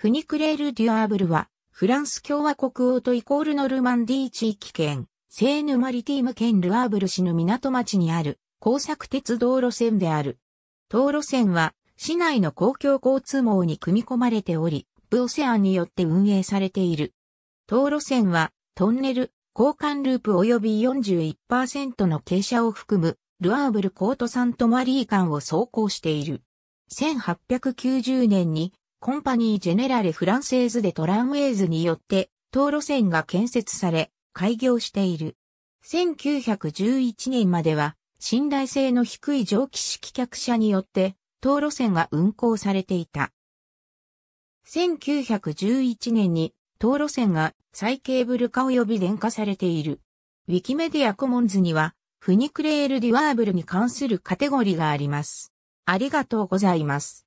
フニクレール・デュアーブルは、フランス共和国王とイコールノルマンディ地域圏、セーヌ・マリティーム県ルアーブル市の港町にある、工作鉄道路線である。道路線は、市内の公共交通網に組み込まれており、ブオセアンによって運営されている。道路線は、トンネル、交換ループ及び41%の傾斜を含む、ルアーブルコートサントマリー間を走行している。1890年にコンパニー・ジェネラレ・フランセーズ・でトランウェイズによって、道路線が建設され、開業している。1911年までは、信頼性の低い蒸気式客車によって、道路線が運行されていた。1911年に、道路線が再ケーブル化及び電化されている。ウィキメディアコモンズには、フニクレール・デュワーブルに関するカテゴリがあります。ありがとうございます。